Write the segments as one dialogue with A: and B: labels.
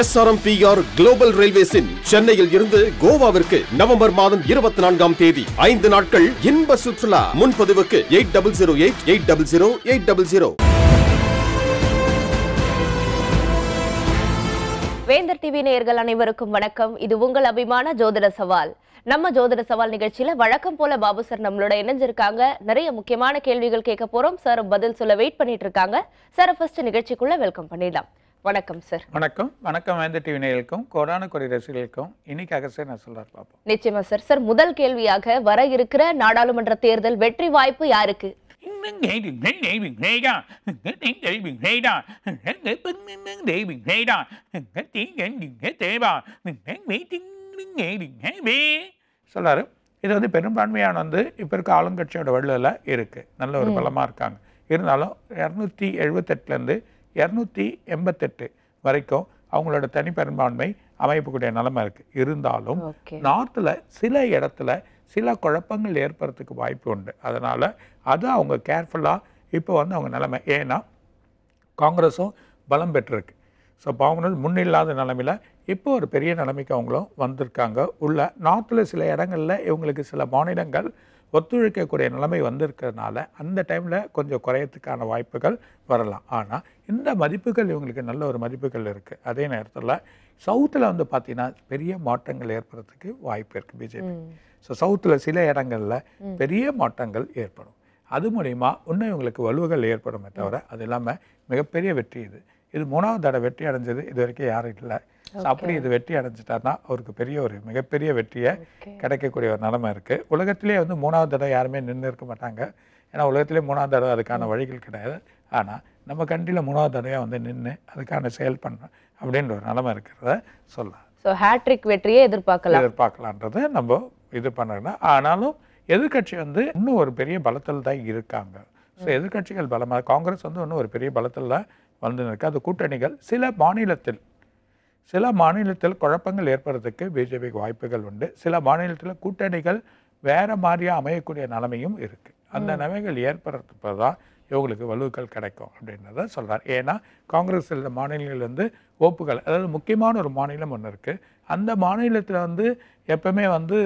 A: SRMPR global ரயில்வேஸின் சென்னையில் இருந்து கோவாவிற்கு November மாதம் இருபத்தி நான்காம் தேதி ஐந்து நாட்கள் இன்ப சுற்றுலா முன்பதிவுக்கு eight double zero eight eight double zero eight double zero
B: Vendhar TV நேயர்கள் அனைவருக்கும் வணக்கம் இது உங்கள் அபிமான ஜோதிட சவால் நம்ம ஜோதிட சவால் நிகழ்ச்சியில வழக்கம் போல பாபு சார் நம்மளோட இணைஞ்சிருக்காங்க நிறைய முக்கியமான கேள்விகள் கேட்க போறோம் சார் பதில் சொல்ல வெயிட் பண்ணிட்டு இருக்காங்க சார் ஃபர்ஸ்ட் நிகழ்ச்சிக்குள்ள வெல்கம் பண்ணிடலாம் வணக்கம் சார்
A: வணக்கம் வணக்கம் வேந்த டிவி நேயர்களுக்கும் கொரோனா கொடி ரசிகர்களுக்கும் இன்னைக்காக சார் நான் சொல்றாரு பார்ப்போம்
B: நிச்சயமா சார் சார் முதல் கேள்வியாக வர இருக்கிற நாடாளுமன்ற தேர்தல் வெற்றி வாய்ப்பு யாருக்கு
C: சொல்றாரு
A: இது வந்து பெரும்பான்மையான வந்து இப்போ இருக்க ஆளுங்கட்சியோட வள்ளல இருக்குது நல்ல ஒரு பலமாக இருக்காங்க இருந்தாலும் இரநூத்தி எழுபத்தெட்டுலேருந்து இரநூத்தி எண்பத்தெட்டு வரைக்கும் அவங்களோட தனிப்பெரும்பான்மை அமைப்புக்குடைய நிலைமை இருக்குது இருந்தாலும் நார்த்தில் சில இடத்துல சில குழப்பங்கள் ஏற்படுறதுக்கு வாய்ப்பு உண்டு அதனால் அது அவங்க கேர்ஃபுல்லாக இப்போ வந்து அவங்க நிலைமை ஏன்னா காங்கிரஸும் பலம் பெற்றிருக்கு ஸோ பாவனர் முன்னில்லாத இல்லாத நிலமையில் இப்போ ஒரு பெரிய நிலைமைக்கு அவங்களும் வந்திருக்காங்க உள்ள நார்த்தில் சில இடங்களில் இவங்களுக்கு சில மாநிலங்கள் ஒத்துழைக்கக்கூடிய நிலைமை வந்திருக்கிறதுனால அந்த டைமில் கொஞ்சம் குறையத்துக்கான வாய்ப்புகள் வரலாம் ஆனால் இந்த மதிப்புகள் இவங்களுக்கு நல்ல ஒரு மதிப்புகள் இருக்குது அதே நேரத்தில் சவுத்தில் வந்து பார்த்தீங்கன்னா பெரிய மாற்றங்கள் ஏற்படுறதுக்கு வாய்ப்பு இருக்குது பிஜேபி ஸோ சவுத்தில் சில இடங்களில் பெரிய மாற்றங்கள் ஏற்படும் அது மூலிமா இன்னும் இவங்களுக்கு வலுவுகள் ஏற்படுமே தவிர அது இல்லாமல் மிகப்பெரிய வெற்றி இது இது மூணாவது தடவை வெற்றி அடைஞ்சது இது வரைக்கும் யாரும் இல்லை அப்படி இது வெற்றி அடைஞ்சிட்டாருன்னா அவருக்கு பெரிய ஒரு மிகப்பெரிய வெற்றியை கிடைக்கக்கூடிய ஒரு நிலைமை இருக்குது உலகத்திலே வந்து மூணாவது தடவை யாருமே நின்று இருக்க மாட்டாங்க ஏன்னா உலகத்திலே மூணாவது தடவை அதுக்கான வழிகள் கிடையாது ஆனால் நம்ம கண்ட்ரியில் மூணாவது தடவையாக வந்து நின்று அதுக்கான செயல் பண்ணுறோம் அப்படின்ற ஒரு நிலைமை இருக்கிறத சொல்லலாம்
B: ஸோ ஹேட்ரிக் வெற்றியை எதிர்பார்க்கலாம்
A: எதிர்பார்க்கலான்றது நம்ம இது பண்ணுறோம்னா ஆனாலும் எதிர்கட்சி வந்து இன்னும் ஒரு பெரிய பலத்தில் தான் இருக்காங்க ஸோ எதிர்கட்சிகள் பலமாக காங்கிரஸ் வந்து இன்னும் ஒரு பெரிய பலத்தில் வந்து இருக்கு அது கூட்டணிகள் சில மாநிலத்தில் சில மாநிலத்தில் குழப்பங்கள் ஏற்படுறதுக்கு பிஜேபிக்கு வாய்ப்புகள் உண்டு சில மாநிலத்தில் கூட்டணிகள் வேறு மாதிரியாக அமையக்கூடிய நிலைமையும் இருக்குது அந்த நிலைமைகள் ஏற்படுறதுப்ப தான் இவங்களுக்கு வலுக்கள் கிடைக்கும் அப்படின்றத சொல்கிறார் ஏன்னா காங்கிரஸ் சில மாநிலங்கள் வந்து ஓப்புகள் அதாவது முக்கியமான ஒரு மாநிலம் ஒன்று இருக்குது அந்த மாநிலத்தில் வந்து எப்பவுமே வந்து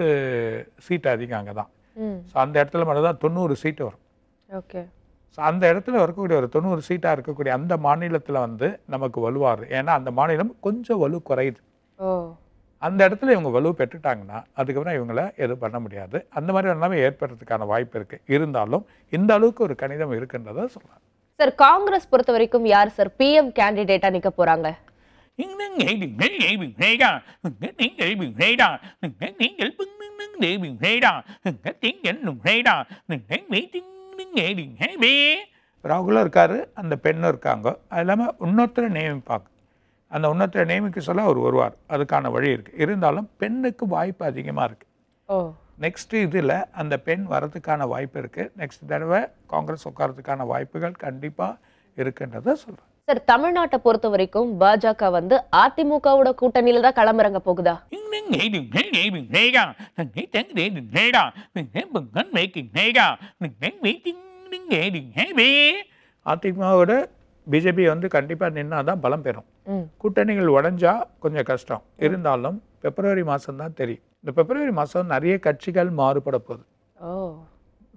A: சீட்டு அதிகம் அங்கே தான் ஸோ அந்த இடத்துல மட்டும்தான் தொண்ணூறு சீட்டு வரும் ஓகே ஸோ அந்த இடத்துல இருக்கக்கூடிய ஒரு தொண்ணூறு சீட்டாக இருக்கக்கூடிய அந்த மாநிலத்தில் வந்து நமக்கு வலுவார் ஏன்னா அந்த மாநிலம் கொஞ்சம் வலு குறையுது அந்த இடத்துல இவங்க வலு பெற்றுட்டாங்கன்னா அதுக்கப்புறம் இவங்கள எதுவும் பண்ண முடியாது அந்த மாதிரி எல்லாமே ஏற்படுறதுக்கான வாய்ப்பு இருக்குது இருந்தாலும் இந்த அளவுக்கு ஒரு கணிதம் இருக்குன்றதை சொல்லலாம்
B: சார் காங்கிரஸ் பொறுத்த வரைக்கும் யார் சார் பிஎம் கேண்டிடேட்டாக நிற்க போகிறாங்க
C: நீங்கள்
A: ராகுலும் இருக்கார் அந்த பெண்ணும் இருக்காங்க அது இல்லாமல் இன்னொருத்தரை நியமிப்பாங்க அந்த இன்னொருத்தரை நியமிக்க சொல்ல அவர் வருவார் அதுக்கான வழி இருக்குது இருந்தாலும் பெண்ணுக்கு வாய்ப்பு அதிகமாக
C: இருக்குது
A: நெக்ஸ்ட் இதில் அந்த பெண் வரதுக்கான வாய்ப்பு இருக்குது நெக்ஸ்ட் தடவை காங்கிரஸ் உட்காரத்துக்கான வாய்ப்புகள் கண்டிப்பாக இருக்குன்றதை சொல்கிறேன்
B: சார் தமிழ்நாட்டை பொறுத்த வரைக்கும் பாஜக வந்து அதிமுகவோட கூட்டணியில தான் களமிறங்க போகுதா
A: அதிமுகவோட பிஜேபி வந்து கண்டிப்பாக நின்னா தான் பலம் பெறும் கூட்டணிகள் உடஞ்சா கொஞ்சம் கஷ்டம் இருந்தாலும் பிப்ரவரி மாதம் தான் தெரியும் இந்த பிப்ரவரி மாதம் நிறைய கட்சிகள் மாறுபட போகுது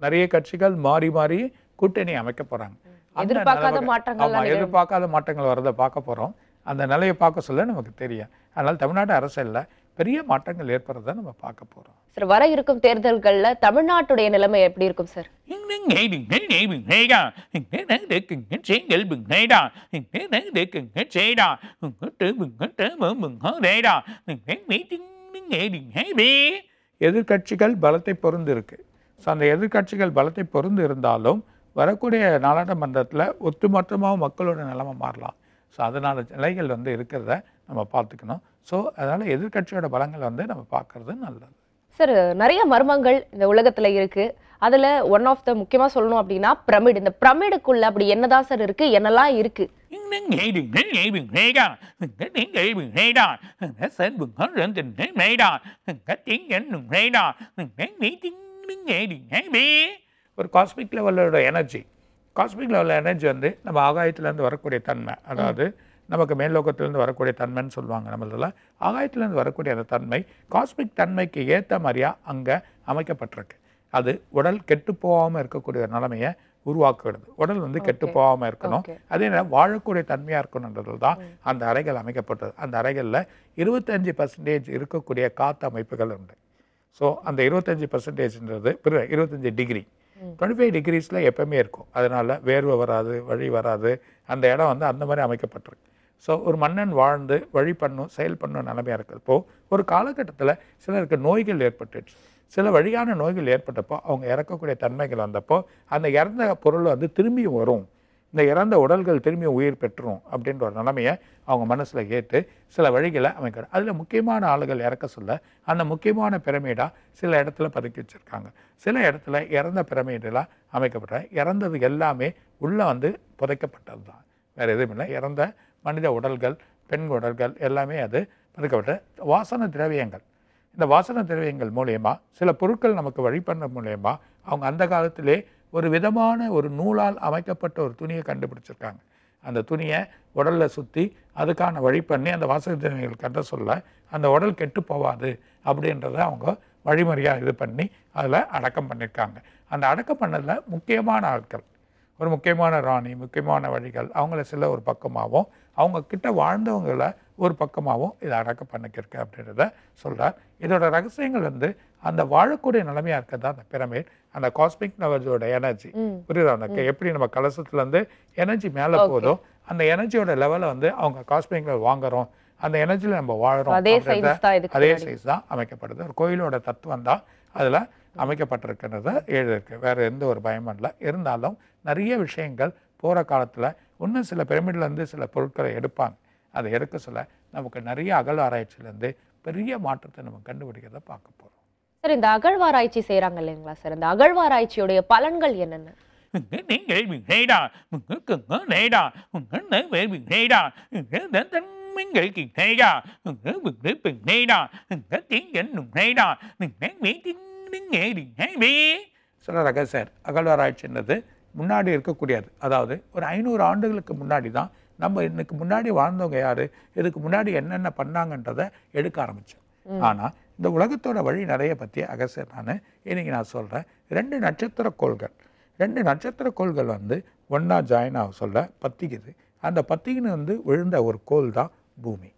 A: நிறைய கட்சிகள் மாறி மாறி கூட்டணி அமைக்க போகிறாங்க எதிர்பார்க்காத மாற்றங்கள் எதிர்பார்க்காத மாற்றங்கள் வரதை பார்க்க போகிறோம் அந்த நிலையை பார்க்க சொல்ல நமக்கு தெரியும் அதனால் தமிழ்நாடு அரசியலில் பெரிய மாற்றங்கள் ஏற்படுறத நம்ம பார்க்க போகிறோம்
B: சார் வர இருக்கும் தேர்தல்களில் தமிழ்நாட்டுடைய நிலைமை எப்படி இருக்கும் சார்
A: எதிர்கட்சிகள் பலத்தை பொருந்து இருக்கு அந்த எதிர்கட்சிகள் பலத்தை பொருந்து இருந்தாலும் வரக்கூடிய நாடாளுமன்றத்தில் ஒட்டுமொத்தமாக மக்களோட நிலைமை மாறலாம் ஸோ அதனால் நிலைகள் வந்து இருக்கிறத நம்ம பார்த்துக்கணும் ஸோ அதனால் எதிர்கட்சியோட பலங்களை வந்து நம்ம பார்க்குறது நல்லது
B: சார் நிறைய மர்மங்கள் இந்த உலகத்தில் இருக்குது அதில் ஒன் ஆஃப் த முக்கியமாக சொல்லணும் அப்படின்னா பிரமிடு இந்த பிரமிடுக்குள்ள அப்படி என்னதான் சார் இருக்குது என்னெல்லாம் இருக்குது
C: சென்பு
A: ஒரு காஸ்மிக் லெவலோட எனர்ஜி காஸ்மிக் லெவலில் எனர்ஜி வந்து நம்ம ஆகாயத்துலேருந்து வரக்கூடிய தன்மை அதாவது நமக்கு மேல்லோகத்திலேருந்து வரக்கூடிய தன்மைன்னு சொல்லுவாங்க நம்மளதில் ஆகாயத்துலேருந்து வரக்கூடிய அந்த தன்மை காஸ்மிக் தன்மைக்கு ஏற்ற மாதிரியாக அங்கே அமைக்கப்பட்டிருக்கு அது உடல் கெட்டு போகாமல் இருக்கக்கூடிய நிலைமையை உருவாக்குகிறது உடல் வந்து கெட்டு போகாமல் இருக்கணும் அதே நேரம் வாழக்கூடிய தன்மையாக இருக்கணுன்றது தான் அந்த அறைகள் அமைக்கப்பட்டது அந்த அறைகளில் இருபத்தஞ்சி பர்சன்டேஜ் இருக்கக்கூடிய காற்று அமைப்புகள் உண்டு ஸோ அந்த இருபத்தஞ்சி பர்சன்டேஜ்ன்றது இருபத்தஞ்சி டிகிரி டுவெண்ட்டி ஃபைவ் டிகிரிஸில் எப்போவுமே இருக்கும் அதனால் வேர்வை வராது வழி வராது அந்த இடம் வந்து அந்த மாதிரி அமைக்கப்பட்டிருக்கு ஸோ ஒரு மன்னன் வாழ்ந்து வழி பண்ணும் செயல் பண்ணும் நிலமையாக இருக்கிறப்போ ஒரு காலகட்டத்தில் சிலருக்கு நோய்கள் ஏற்பட்டுச்சு சில வழியான நோய்கள் ஏற்பட்டப்போ அவங்க இறக்கக்கூடிய தன்மைகள் வந்தப்போ அந்த இறந்த பொருள் வந்து திரும்பி வரும் இந்த இறந்த உடல்கள் திரும்பி உயிர் பெற்றுரும் அப்படின்ற ஒரு நிலைமையை அவங்க மனசில் ஏற்று சில வழிகளை அமைக்கிறார் அதில் முக்கியமான ஆளுகள் இறக்க சொல்ல அந்த முக்கியமான பிரமிடாக சில இடத்துல பதுக்கி வச்சுருக்காங்க சில இடத்துல இறந்த பிரமிடெல்லாம் அமைக்கப்பட்ட இறந்தது எல்லாமே உள்ளே வந்து புதைக்கப்பட்டது தான் வேறு எதுவும் இல்லை இறந்த மனித உடல்கள் பெண் உடல்கள் எல்லாமே அது பதுக்கப்பட்ட வாசன திரவியங்கள் இந்த வாசன திரவியங்கள் மூலயமா சில பொருட்கள் நமக்கு வழி பண்ண மூலயமா அவங்க அந்த காலத்திலே ஒரு விதமான ஒரு நூலால் அமைக்கப்பட்ட ஒரு துணியை கண்டுபிடிச்சிருக்காங்க அந்த துணியை உடலில் சுற்றி அதுக்கான வழி பண்ணி அந்த வாசகத்தினர்கள் கதை சொல்ல அந்த உடல் கெட்டு போகாது அப்படின்றத அவங்க வழிமுறையாக இது பண்ணி அதில் அடக்கம் பண்ணியிருக்காங்க அந்த அடக்கம் பண்ணதில் முக்கியமான ஆட்கள் ஒரு முக்கியமான ராணி முக்கியமான வழிகள் அவங்கள சில ஒரு பக்கமாகவும் அவங்க கிட்ட வாழ்ந்தவங்களை ஒரு பக்கமாகவும் இதை அடக்க பண்ணிக்கிருக்கு அப்படின்றத சொல்கிறார் இதோட ரகசியங்கள் வந்து அந்த வாழக்கூடிய நிலைமையாக இருக்கிறது அந்த பிரமிட் அந்த காஸ்மிக் நவர்ஸோட எனர்ஜி புரியுதா அந்த எப்படி நம்ம கலசத்துலேருந்து எனர்ஜி மேலே போதும் அந்த எனர்ஜியோட லெவலை வந்து அவங்க காஸ்மிக் வாங்குறோம் அந்த எனர்ஜியில் நம்ம வாழறோம் அதே சைஸ் தான் அமைக்கப்படுது ஒரு கோயிலோட தத்துவம் தான் அதில் அமைக்கப்பட்டிருக்கிறத எழுதியிருக்கு வேறு எந்த ஒரு பயமும் இல்லை இருந்தாலும் நிறைய விஷயங்கள் போகிற காலத்தில் இன்னும் சில பிரமிட்லேருந்து சில பொருட்களை எடுப்பாங்க அதை எடுக்க சொல்ல நமக்கு நிறைய அகல் ஆராய்ச்சியிலேருந்து பெரிய மாற்றத்தை நம்ம கண்டுபிடிக்கிறத பார்க்க போகிறோம்
B: சார் இந்த அகழ்வாராய்ச்சி செய்கிறாங்க இல்லைங்களா சார் இந்த அகழ்வாராய்ச்சியுடைய பலன்கள் என்னென்ன
C: நீங்கள் வினைடா நேடா வினைடா
A: சார் அகழ்வாராய்ச்சின்றது முன்னாடி இருக்கக்கூடியது அதாவது ஒரு ஐநூறு ஆண்டுகளுக்கு முன்னாடி தான் நம்ம இன்னைக்கு முன்னாடி வாழ்ந்தவங்க யார் இதுக்கு முன்னாடி என்னென்ன பண்ணாங்கன்றதை எடுக்க ஆரம்பித்தோம் ஆனால் இந்த உலகத்தோட வழி நிறைய பற்றி அகசியம் நான் இன்னைக்கு நான் சொல்கிறேன் ரெண்டு நட்சத்திர கோள்கள் ரெண்டு நட்சத்திர கோள்கள் வந்து ஒன்றா ஜாயின் ஆக சொல்ல பத்திக்குது அந்த பத்திக்குன்னு வந்து விழுந்த ஒரு கோல் தான் பூமி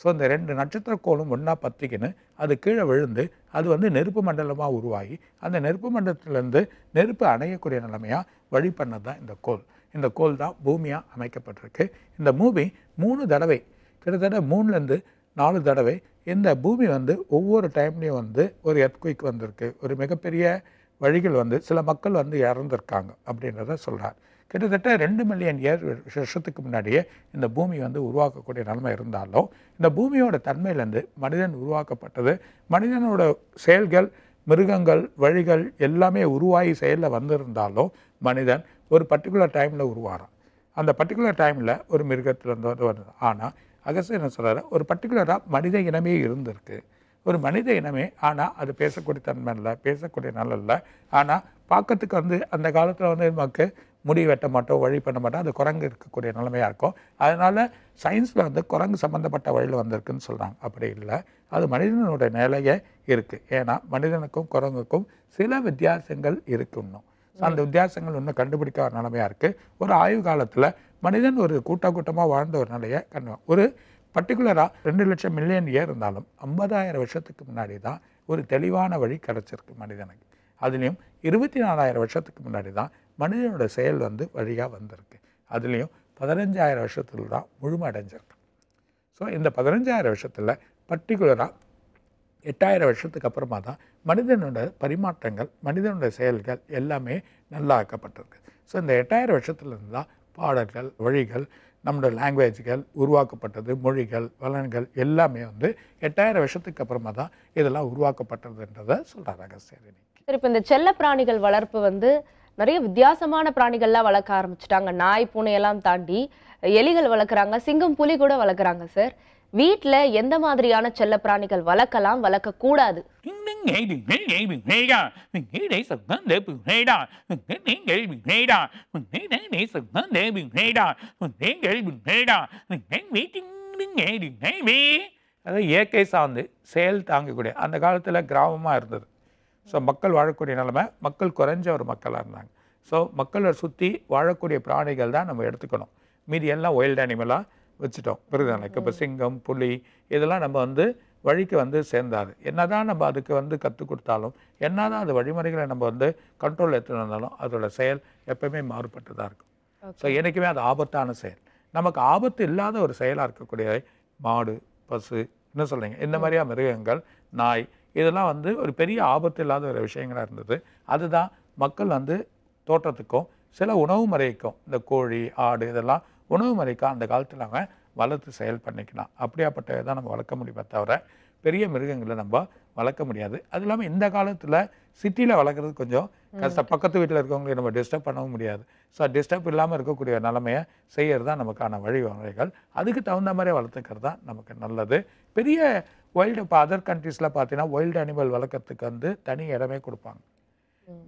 A: ஸோ இந்த ரெண்டு நட்சத்திர கோளும் ஒன்றா பத்திக்கின்னு அது கீழே விழுந்து அது வந்து நெருப்பு மண்டலமாக உருவாகி அந்த நெருப்பு மண்டலத்திலேருந்து நெருப்பு அணையக்கூடிய நிலைமையாக வழி பண்ணது தான் இந்த கோல் இந்த கோல் தான் பூமியாக அமைக்கப்பட்டிருக்கு இந்த பூமி மூணு தடவை கிட்டத்தட்ட மூணுலேருந்து நாலு தடவை இந்த பூமி வந்து ஒவ்வொரு டைம்லேயும் வந்து ஒரு எர்த்குயிக் வந்திருக்கு ஒரு மிகப்பெரிய வழிகள் வந்து சில மக்கள் வந்து இறந்துருக்காங்க அப்படின்றத சொல்கிறார் கிட்டத்தட்ட ரெண்டு மில்லியன் இயர் வருஷத்துக்கு முன்னாடியே இந்த பூமி வந்து உருவாக்கக்கூடிய நிலைமை இருந்தாலும் இந்த பூமியோட தன்மையிலேருந்து மனிதன் உருவாக்கப்பட்டது மனிதனோட செயல்கள் மிருகங்கள் வழிகள் எல்லாமே உருவாகி செயலில் வந்திருந்தாலும் மனிதன் ஒரு பர்டிகுலர் டைமில் உருவாகிறோம் அந்த பர்டிகுலர் டைமில் ஒரு மிருகத்திலேருந்து வருது ஆனால் அகசியம் என்ன சொல்கிறார் ஒரு பர்டிகுலராக மனித இனமே இருந்திருக்கு ஒரு மனித இனமே ஆனால் அது பேசக்கூடிய தன்மை இல்லை பேசக்கூடிய நல்ல இல்லை ஆனால் பார்க்கறதுக்கு வந்து அந்த காலத்தில் வந்து நமக்கு முடி வெட்ட மாட்டோம் வழி பண்ண மாட்டோம் அது குரங்கு இருக்கக்கூடிய நிலைமையாக இருக்கும் அதனால் சயின்ஸில் வந்து குரங்கு சம்மந்தப்பட்ட வழியில் வந்திருக்குன்னு சொல்கிறாங்க அப்படி இல்லை அது மனிதனுடைய நிலையே இருக்குது ஏன்னா மனிதனுக்கும் குரங்குக்கும் சில வித்தியாசங்கள் இருக்கு இன்னும் அந்த வித்தியாசங்கள் இன்னும் கண்டுபிடிக்க ஒரு நிலைமையாக இருக்குது ஒரு ஆய்வு காலத்தில் மனிதன் ஒரு கூட்ட கூட்டமாக வாழ்ந்த ஒரு நிலையை கண்டு ஒரு பர்டிகுலராக ரெண்டு லட்சம் மில்லியன் இயர் இருந்தாலும் ஐம்பதாயிரம் வருஷத்துக்கு முன்னாடி தான் ஒரு தெளிவான வழி கிடச்சிருக்கு மனிதனுக்கு அதுலேயும் இருபத்தி நாலாயிரம் வருஷத்துக்கு முன்னாடி தான் மனிதனோட செயல் வந்து வழியாக வந்திருக்கு அதுலேயும் பதினஞ்சாயிரம் வருஷத்தில் தான் முழுமடைஞ்சிருக்கு ஸோ இந்த பதினஞ்சாயிரம் வருஷத்தில் பர்டிகுலராக எட்டாயிரம் வருஷத்துக்கு அப்புறமா தான் மனிதனோட பரிமாற்றங்கள் மனிதனோட செயல்கள் எல்லாமே நல்லா ஆக்கப்பட்டிருக்கு ஸோ இந்த எட்டாயிரம் வருஷத்துலேருந்து தான் பாடல்கள் வழிகள் நம்மளோட லாங்குவேஜ்கள் உருவாக்கப்பட்டது மொழிகள் வளன்கள் எல்லாமே வந்து எட்டாயிரம் வருஷத்துக்கு அப்புறமா தான் இதெல்லாம் உருவாக்கப்பட்டதுன்றதை சொல்கிறாங்க சரி
B: சரி இப்போ இந்த செல்ல பிராணிகள் வளர்ப்பு வந்து நிறைய வித்தியாசமான பிராணிகள்லாம் வளர்க்க ஆரம்பிச்சிட்டாங்க நாய் பூனையெல்லாம் தாண்டி எலிகள் வளர்க்குறாங்க சிங்கம் புலி கூட வளர்க்குறாங்க சார் வீட்டில் எந்த மாதிரியான செல்ல பிராணிகள் வளர்க்கலாம் வளர்க்கக்கூடாது கூடாது
A: இயற்கை சார்ந்து செயல் தாங்கக்கூடிய அந்த காலத்தில் கிராமமாக இருந்தது ஸோ மக்கள் வாழக்கூடிய நிலைமை மக்கள் குறைஞ்ச ஒரு மக்களாக இருந்தாங்க ஸோ மக்களை சுற்றி வாழக்கூடிய பிராணிகள் தான் நம்ம எடுத்துக்கணும் மீதி எல்லாம் ஒயில்டு அனிமலாக வச்சுட்டோம் புரியுதானே இப்போ சிங்கம் புலி இதெல்லாம் நம்ம வந்து வழிக்கு வந்து சேர்ந்தாது என்ன தான் நம்ம அதுக்கு வந்து கற்றுக் கொடுத்தாலும் என்ன தான் அது வழிமுறைகளை நம்ம வந்து கண்ட்ரோலில் எடுத்துகிட்டு வந்தாலும் அதோட செயல் எப்பவுமே மாறுபட்டு தான் இருக்கும் ஸோ என்றைக்குமே அது ஆபத்தான செயல் நமக்கு ஆபத்து இல்லாத ஒரு செயலாக இருக்கக்கூடிய மாடு பசு என்ன சொல்கிறீங்க இந்த மாதிரியாக மிருகங்கள் நாய் இதெல்லாம் வந்து ஒரு பெரிய ஆபத்து இல்லாத ஒரு விஷயங்களாக இருந்தது அதுதான் மக்கள் வந்து தோட்டத்துக்கும் சில உணவு முறைக்கும் இந்த கோழி ஆடு இதெல்லாம் உணவு முறைக்காக அந்த காலத்தில் நம்ம வளர்த்து செயல் பண்ணிக்கலாம் அப்படியாப்பட்டதை தான் நம்ம வளர்க்க முடியுமே தவிர பெரிய மிருகங்களை நம்ம வளர்க்க முடியாது அது இல்லாமல் இந்த காலத்தில் சிட்டியில் வளர்க்குறது கொஞ்சம் கஷ்டம் பக்கத்து வீட்டில் இருக்கவங்களை நம்ம டிஸ்டர்ப் பண்ணவும் முடியாது ஸோ டிஸ்டர்ப் இல்லாமல் இருக்கக்கூடிய நிலமையை செய்கிறது தான் நமக்கான வகைகள் அதுக்கு தகுந்த மாதிரி வளர்த்துக்கிறது தான் நமக்கு நல்லது பெரிய வைல்டு இப்போ அதர் கண்ட்ரீஸில் பார்த்தீங்கன்னா வைல்டு அனிமல் வளர்க்குறதுக்கு வந்து தனி இடமே கொடுப்பாங்க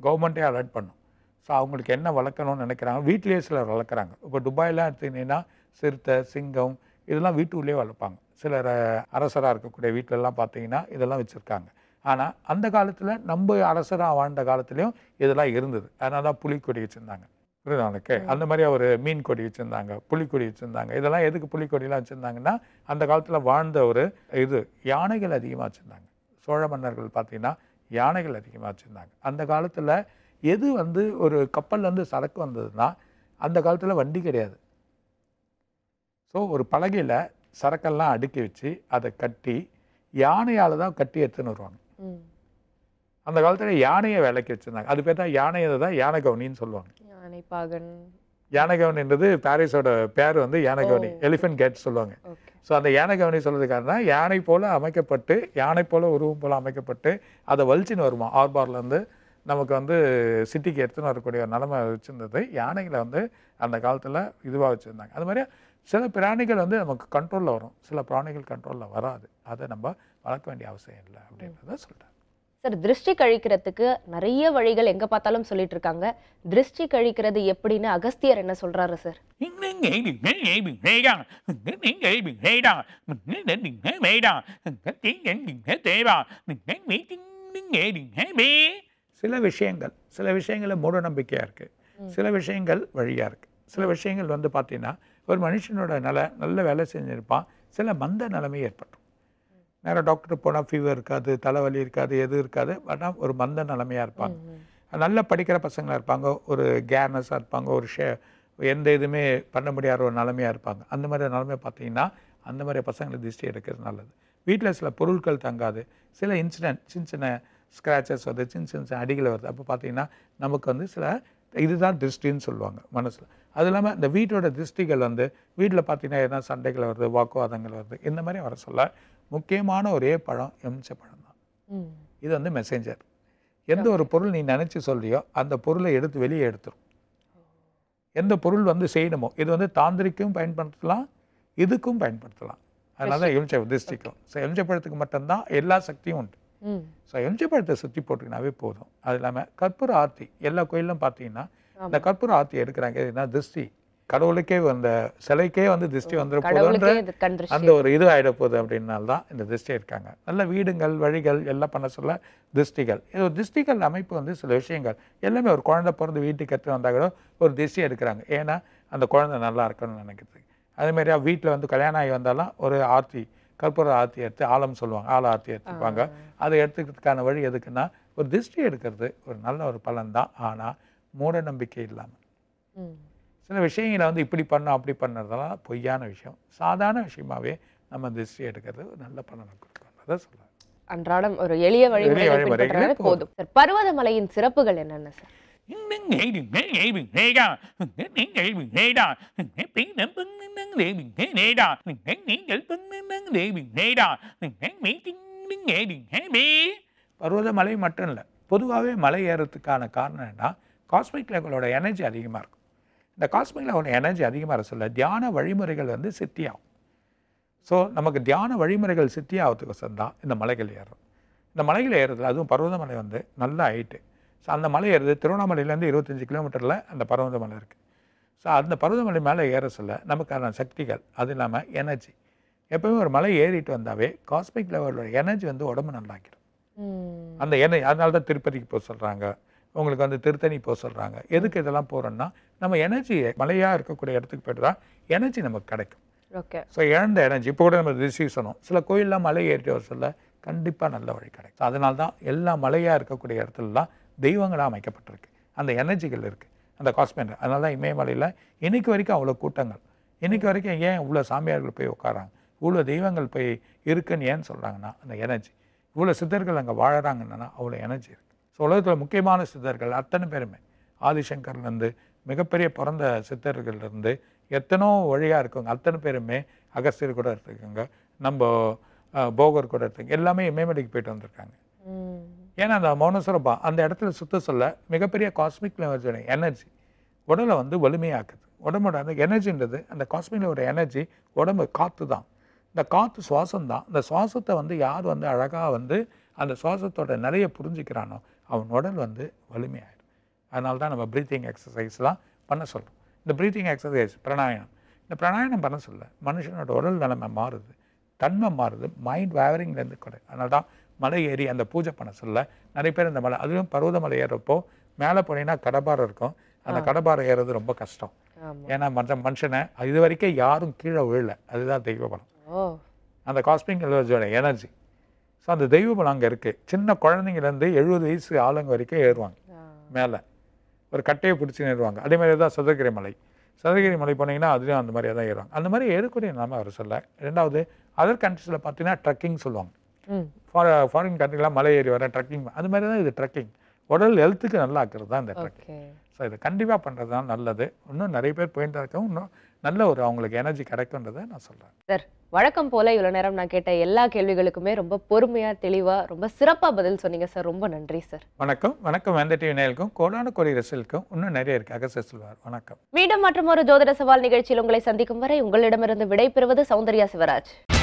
A: கவர்மெண்ட்டே அலர்ட் பண்ணும் ஸோ அவங்களுக்கு என்ன வளர்க்கணும்னு நினைக்கிறாங்க வீட்டிலேயே சிலர் வளர்க்குறாங்க இப்போ துபாயெலாம் எடுத்துக்கிட்டீங்கன்னா சிறுத்தை சிங்கம் இதெல்லாம் வீட்டுக்குள்ளேயே வளர்ப்பாங்க சிலர் அரசராக இருக்கக்கூடிய வீட்டிலலாம் பார்த்தீங்கன்னா இதெல்லாம் வச்சுருக்காங்க ஆனால் அந்த காலத்தில் நம்ம அரசராக வாழ்ந்த காலத்துலேயும் இதெல்லாம் இருந்தது அதனால தான் புலிக்கொடி வச்சுருந்தாங்க புரியுதானுக்கு அந்த மாதிரி அவர் மீன் கொடி வச்சுருந்தாங்க புலிக்கொடி வச்சுருந்தாங்க இதெல்லாம் எதுக்கு புலிக்கொடியெலாம் வச்சுருந்தாங்கன்னா அந்த காலத்தில் வாழ்ந்த ஒரு இது யானைகள் அதிகமாக வச்சுருந்தாங்க சோழ மன்னர்கள் பார்த்திங்கன்னா யானைகள் அதிகமாக வச்சுருந்தாங்க அந்த காலத்தில் எது வந்து ஒரு கப்பல்லேருந்து சரக்கு வந்ததுன்னா அந்த காலத்தில் வண்டி கிடையாது ஸோ ஒரு பலகையில் சரக்கெல்லாம் அடுக்கி வச்சு அதை கட்டி யானையால் தான் கட்டி எடுத்துன்னு வருவாங்க அந்த காலத்தில் யானையை வேலைக்கு வச்சுருந்தாங்க அது பேர் தான் யானையை தான் யானை கவுனின்னு சொல்லுவாங்க யானை கவுனின்றது பாரிஸோட பேர் வந்து யானை கவுனி எலிஃபென்ட் கேட் சொல்லுவாங்க ஸோ அந்த யானை கவனி தான் யானை போல் அமைக்கப்பட்டு யானை போல் உருவம் போல் அமைக்கப்பட்டு அதை வலிச்சின்னு வருமா ஆர்பார்லேருந்து நமக்கு வந்து சிட்டிக்கு எடுத்துன்னு வரக்கூடிய ஒரு நிலமை வச்சுருந்தது யானைகளை வந்து அந்த காலத்தில் இதுவாக வச்சுருந்தாங்க அது மாதிரி சில பிராணிகள் வந்து நமக்கு கண்ட்ரோலில் வரும் சில பிராணிகள் கண்ட்ரோலில் வராது அதை நம்ம வளர்க்க வேண்டிய அவசியம் இல்லை அப்படின்றத சொல்கிறேன்
B: சார் திருஷ்டி கழிக்கிறதுக்கு நிறைய வழிகள் எங்கே பார்த்தாலும் சொல்லிட்டு இருக்காங்க திருஷ்டி கழிக்கிறது எப்படின்னு அகஸ்தியர் என்ன சொல்கிறாரு
C: சார் தேவா
A: சில விஷயங்கள் சில விஷயங்களில் மூட நம்பிக்கையாக இருக்குது சில விஷயங்கள் வழியாக இருக்குது சில விஷயங்கள் வந்து பார்த்திங்கன்னா ஒரு மனுஷனோட நில நல்ல வேலை செஞ்சுருப்பான் சில மந்த நிலைமை ஏற்பட்டும் நேராக டாக்டர் போனால் ஃபீவர் இருக்காது தலைவலி இருக்காது எது இருக்காது ஆனால் ஒரு மந்த நிலைமையாக இருப்பாங்க நல்லா படிக்கிற பசங்களாக இருப்பாங்க ஒரு கேர்னஸாக இருப்பாங்க ஒரு ஷே எந்த இதுவுமே பண்ண முடியாத ஒரு நிலமையாக இருப்பாங்க அந்த மாதிரி நிலமை பார்த்தீங்கன்னா அந்த மாதிரி பசங்களை திருஷ்டி எடுக்கிறது நல்லது வீட்டில் சில பொருட்கள் தங்காது சில இன்சிடென்ட் சின்ன சின்ன ஸ்க்ராச்சஸ் வருது சின்ன சின்ன அடிகளை வருது அப்போ பார்த்தீங்கன்னா நமக்கு வந்து சில இதுதான் திருஷ்டின்னு சொல்லுவாங்க மனசில் அது இல்லாமல் இந்த வீட்டோட திருஷ்டிகள் வந்து வீட்டில் பார்த்தீங்கன்னா எதனா சண்டைகள் வருது வாக்குவாதங்கள் வருது இந்த மாதிரி வர சொல்ல முக்கியமான ஒரே பழம் எம்ச பழம் தான் இது வந்து மெசேஞ்சர் எந்த ஒரு பொருள் நீ நினச்சி சொல்கிறியோ அந்த பொருளை எடுத்து வெளியே எடுத்துரும் எந்த பொருள் வந்து செய்யணுமோ இது வந்து தாந்திரிக்கும் பயன்படுத்தலாம் இதுக்கும் பயன்படுத்தலாம் அதனால தான் எம்ச திருஷ்டிக்கும் எம்ச எலுமிச்சை பழத்துக்கு மட்டும்தான் எல்லா சக்தியும் உண்டு ஸோ எம்ஜி பழத்தை சுற்றி போட்டிங்கனாவே போதும் அது இல்லாமல் கற்பூர ஆர்த்தி எல்லா கோயிலும் பார்த்தீங்கன்னா இந்த கற்பூர ஆர்த்தி எடுக்கிறாங்க எதுனா திருஷ்டி கடவுளுக்கே வந்த சிலைக்கே வந்து திருஷ்டி வந்துட போதுன்ற அந்த ஒரு இது ஆகிடப்போகுது அப்படின்னால்தான் அப்படின்னால தான் இந்த திருஷ்டி இருக்காங்க நல்ல வீடுங்கள் வழிகள் எல்லாம் பண்ண சொல்ல திருஷ்டிகள் இது ஒரு திருஷ்டிகள் அமைப்பு வந்து சில விஷயங்கள் எல்லாமே ஒரு குழந்தை பிறந்து வீட்டுக்கு எடுத்து வந்தால் கூட ஒரு திருஷ்டி எடுக்கிறாங்க ஏன்னா அந்த குழந்தை நல்லா இருக்கணும்னு நினைக்கிறதுக்கு அதேமாதிரியா வீட்டில் வந்து கல்யாணம் ஆகி வந்தாலும் ஒரு ஆர்த்தி கற்பூர ஆத்தி எடுத்து ஆழம் சொல்லுவாங்க ஆழ ஆத்தி எடுத்துப்பாங்க அதை எடுத்துக்கிறதுக்கான வழி எதுக்குன்னா ஒரு திருஷ்டி எடுக்கிறது ஒரு நல்ல ஒரு பலன் தான் ஆனால் மூட நம்பிக்கை இல்லாமல் சில விஷயங்களை வந்து இப்படி பண்ணோம் அப்படி பண்ணுறதெல்லாம் பொய்யான விஷயம் சாதாரண விஷயமாவே நம்ம திருஷ்டி எடுக்கிறது ஒரு
C: நல்ல பலனை கொடுக்குன்றதை சொல்லுவாங்க
B: அன்றாடம் ஒரு எளிய வழி போதும் பருவத பருவதமலையின் சிறப்புகள் என்னென்ன சார்
C: பருவதமலை மட்டும் இல்லை பொதுவாகவே
A: மலை ஏறத்துக்கான காரணம் என்னென்னா காஸ்மிக் லெவலோட எனர்ஜி அதிகமாக இருக்கும் இந்த காஸ்மிக் லெவலோட எனர்ஜி அதிகமாக இருக்க சொல்ல தியான வழிமுறைகள் வந்து சித்தியாகும் ஸோ நமக்கு தியான வழிமுறைகள் சித்தியாகிறதுக்கு தான் இந்த மலைகள் ஏறுறோம் இந்த மலைகள் ஏறுறது அதுவும் பருவதமலை வந்து நல்லா ஆயிட்டு ஸோ அந்த மலை ஏறுது திருவண்ணாமலையிலேருந்து இருபத்தஞ்சி கிலோமீட்டரில் அந்த பருவதமலை இருக்குது ஸோ அந்த பருவதமலை மேலே ஏற சொல்ல நமக்கான சக்திகள் அது இல்லாமல் எனர்ஜி எப்போயுமே ஒரு மலை ஏறிட்டு வந்தாவே காஸ்மிக் லெவலோட எனர்ஜி வந்து உடம்பு நல்லாக்கிடும் அந்த எண்ணெய் அதனால தான் திருப்பதிக்கு போக சொல்கிறாங்க உங்களுக்கு வந்து திருத்தணி போக சொல்கிறாங்க எதுக்கு இதெல்லாம் போகிறோன்னா நம்ம எனர்ஜியை மலையாக இருக்கக்கூடிய இடத்துக்கு போய்ட்டு தான் எனர்ஜி நமக்கு கிடைக்கும் ஓகே ஸோ இழந்த எனர்ஜி இப்போ கூட நம்ம ரிசீவ் சொன்னோம் சில கோயிலெலாம் மலை ஏறிட்டு வர சொல்ல கண்டிப்பாக நல்ல வழி கிடைக்கும் அதனால தான் எல்லா மலையாக இருக்கக்கூடிய இடத்துலலாம் தெய்வங்களாக அமைக்கப்பட்டிருக்கு அந்த எனர்ஜிகள் இருக்குது அந்த காஸ்மெண்ட் அதனால தான் இமயமலையில் இன்றைக்கு வரைக்கும் அவ்வளோ கூட்டங்கள் இன்றைக்கு வரைக்கும் ஏன் இவ்வளோ சாமியார்கள் போய் உட்காராங்க இவ்வளோ தெய்வங்கள் போய் இருக்குன்னு ஏன்னு சொல்கிறாங்கன்னா அந்த எனர்ஜி இவ்வளோ சித்தர்கள் அங்கே வாழறாங்கன்னா அவ்வளோ எனர்ஜி இருக்குது ஸோ உலகத்தில் முக்கியமான சித்தர்கள் அத்தனை பேருமே ஆதிசங்கர்லேருந்து மிகப்பெரிய பிறந்த சித்தர்கள்லேருந்து எத்தனோ வழியாக இருக்குங்க அத்தனை பேருமே அகஸ்தியர் கூட இருக்குங்க நம்ம போகர் கூட இருக்குங்க எல்லாமே இமயமலைக்கு போயிட்டு வந்திருக்காங்க ஏன்னா அந்த மௌனசுரபா அந்த இடத்துல சுத்த சொல்ல மிகப்பெரிய காஸ்மிக் லெவல் எனர்ஜி உடலை வந்து வலிமையாக்குது உடம்போட அந்த எனர்ஜின்றது அந்த காஸ்மிக் ஒரு எனர்ஜி உடம்பு காற்று தான் இந்த காற்று சுவாசம் தான் இந்த சுவாசத்தை வந்து யார் வந்து அழகாக வந்து அந்த சுவாசத்தோட நிறைய புரிஞ்சுக்கிறானோ அவன் உடல் வந்து வலிமையாயிடும் அதனால தான் நம்ம ப்ரீத்திங் எக்ஸசைஸ்லாம் பண்ண சொல்கிறோம் இந்த ப்ரீத்திங் எக்ஸசைஸ் பிரணாயணம் இந்த பிரணாயணம் பண்ண சொல்ல மனுஷனோட உடல் நிலைமை மாறுது தன்மை மாறுது மைண்ட் வேவரிங்லேருந்து கூட அதனால தான் மலை ஏறி அந்த பூஜை பண்ண சொல்ல நிறைய பேர் இந்த மலை அதுவும் பருவதமலை ஏறப்போ மேலே போனீங்கன்னா கடபாரம் இருக்கும் அந்த கடபாரம் ஏறது ரொம்ப கஷ்டம் ஏன்னா மற்ற மனுஷனை இது வரைக்கும் யாரும் கீழே விழல அதுதான் தெய்வ பலம் அந்த காஸ்மிக் எனர்ஜியோட எனர்ஜி ஸோ அந்த தெய்வ பலம் அங்கே இருக்குது சின்ன குழந்தைங்கலேருந்து எழுபது வயசு ஆளுங்க வரைக்கும் ஏறுவாங்க மேலே ஒரு கட்டையை பிடிச்சி ஏறுவாங்க அதே மாதிரி தான் சதுரகிரி மலை சதுரகிரி மலை போனீங்கன்னா அதுலேயும் அந்த மாதிரியே தான் ஏறுவாங்க அந்த மாதிரி ஏறக்கூடிய நிலமை அவர் சொல்ல ரெண்டாவது அதர் கண்ட்ரிஸில் பார்த்தீங்கன்னா ட்ரக்கிங் சொல்லுவாங்க ஃபாரின் கண்ட்ரிலாம் மலை ஏறி வரேன் ட்ரக்கிங் அது மாதிரி தான் இது ட்ரக்கிங் உடல் ஹெல்த்துக்கு நல்லா ஆக்குறது தான் இந்த ட்ரக்கிங் ஸோ இதை கண்டிப்பாக பண்ணுறது தான் நல்லது இன்னும் நிறைய பேர் போயிட்டு இருக்கவும் இன்னும் நல்ல ஒரு அவங்களுக்கு எனர்ஜி கிடைக்குன்றதை நான் சொல்கிறேன்
B: சார் வழக்கம் போல் இவ்வளோ நேரம் நான் கேட்ட எல்லா கேள்விகளுக்குமே ரொம்ப பொறுமையாக தெளிவாக ரொம்ப சிறப்பாக பதில் சொன்னீங்க சார் ரொம்ப நன்றி சார்
A: வணக்கம் வணக்கம் வந்த டிவி நேயலுக்கும் கோடான கோடி ரசிகளுக்கும் இன்னும் நிறைய இருக்கு சார் சொல்வார் வணக்கம்
B: மீண்டும் மற்றும் ஒரு ஜோதிட சவால் நிகழ்ச்சியில் உங்களை சந்திக்கும் வரை உங்களிடமிருந்து விடை பெறுவது சௌந்தர்யா சிவராஜ்